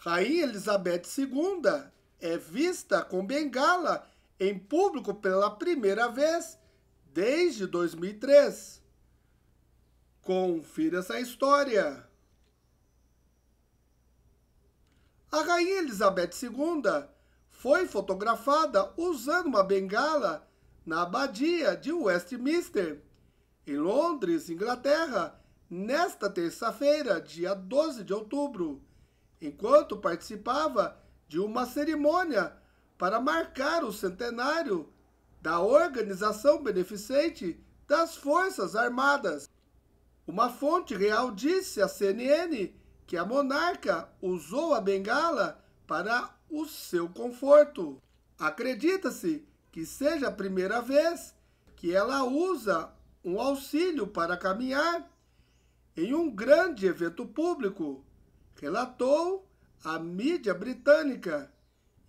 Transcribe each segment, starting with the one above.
Rainha Elizabeth II é vista com bengala em público pela primeira vez desde 2003. Confira essa história. A rainha Elizabeth II foi fotografada usando uma bengala na abadia de Westminster, em Londres, Inglaterra, nesta terça-feira, dia 12 de outubro, enquanto participava de uma cerimônia para marcar o centenário da organização beneficente das Forças Armadas. Uma fonte real disse à CNN que a monarca usou a bengala para o seu conforto. Acredita-se que seja a primeira vez que ela usa um auxílio para caminhar em um grande evento público relatou a mídia britânica,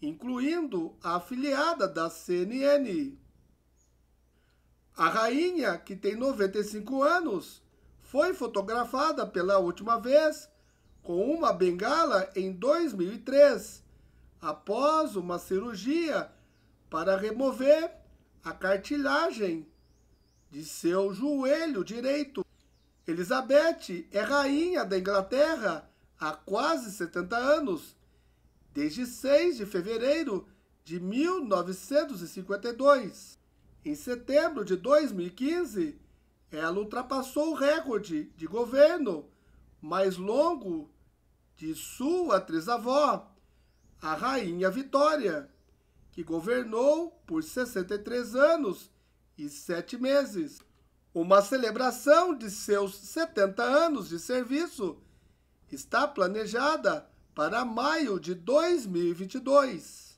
incluindo a afiliada da CNN. A rainha, que tem 95 anos, foi fotografada pela última vez com uma bengala em 2003, após uma cirurgia para remover a cartilagem de seu joelho direito. Elizabeth é rainha da Inglaterra há quase 70 anos, desde 6 de fevereiro de 1952. Em setembro de 2015, ela ultrapassou o recorde de governo mais longo de sua atriz-avó, a Rainha Vitória, que governou por 63 anos e 7 meses. Uma celebração de seus 70 anos de serviço está planejada para maio de 2022.